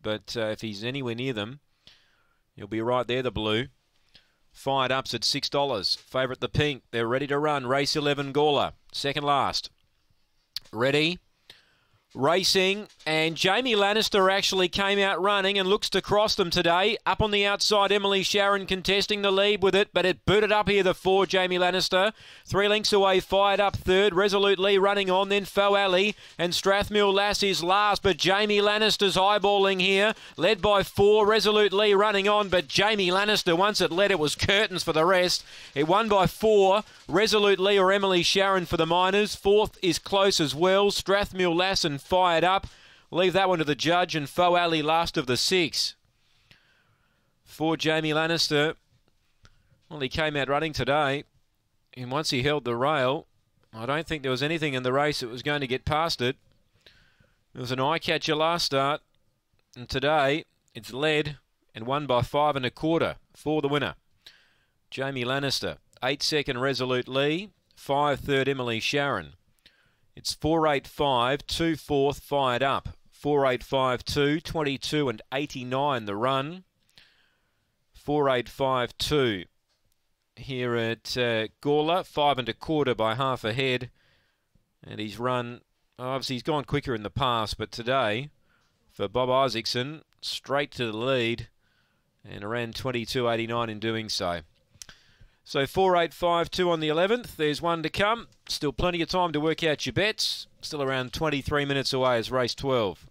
But uh, if he's anywhere near them, he'll be right there, the blue. Fired ups at $6. Favourite the pink. They're ready to run. Race 11 Gawler. Second last. Ready racing and Jamie Lannister actually came out running and looks to cross them today up on the outside Emily Sharon contesting the lead with it but it booted up here the four Jamie Lannister three lengths away fired up third resolutely running on then Fo Alley and Strathmill Lass is last but Jamie Lannister's eyeballing here led by four resolutely running on but Jamie Lannister once it led it was curtains for the rest it won by four resolutely or Emily Sharon for the Miners fourth is close as well Strathmill Lass and fired up. Leave that one to the judge and Fo Alley. last of the six. For Jamie Lannister. Well, he came out running today. And once he held the rail, I don't think there was anything in the race that was going to get past it. It was an eye catcher last start. And today, it's led and won by five and a quarter for the winner. Jamie Lannister. Eight second Resolute Lee. Five third Emily Sharon. It's 485 2 fourth fired up. 485 2, 22 and 89 the run. 485 2 here at uh, Gawler, five and a quarter by half a head. And he's run, obviously, he's gone quicker in the past, but today for Bob Isaacson, straight to the lead and ran 22.89 in doing so. So 4852 on the 11th. There's one to come. Still plenty of time to work out your bets. Still around 23 minutes away is race 12.